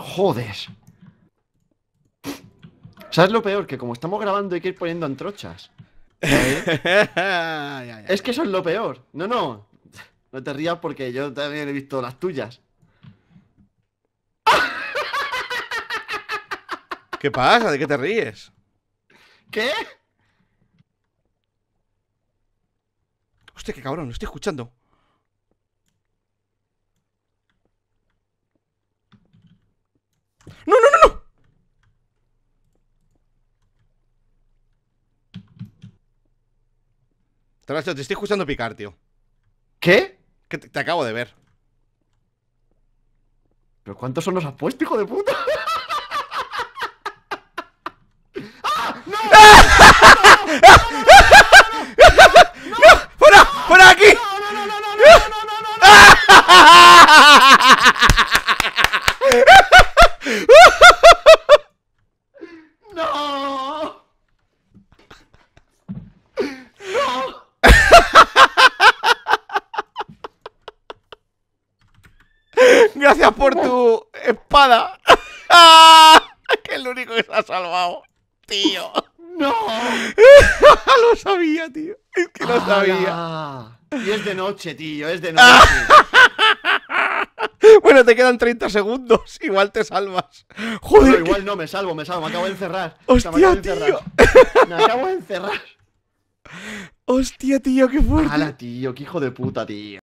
Joder. ¿Sabes lo peor? Que como estamos grabando hay que ir poniendo antrochas. es que eso es lo peor. No, no. No te rías porque yo también he visto las tuyas. ¿Qué pasa? ¿De qué te ríes? ¿Qué? Hostia, qué cabrón, ¿No estoy escuchando. ¡No, no, no, no! te estoy escuchando picar, tío. ¿Qué? Que te, acabo de ver. ¿Pero cuántos son los apuestos, hijo de puta? Gracias por tu espada. que es lo único que se ha salvado, tío. No. lo sabía, tío. Es que lo sabía. Y es de noche, tío, es de noche. bueno, te quedan 30 segundos, igual te salvas. Joder. igual no, me salvo, me salvo, me acabo de encerrar. me acabo tío. de encerrar. Me acabo de encerrar. Hostia, tío, qué fuerte. Hala, tío, qué hijo de puta, tío.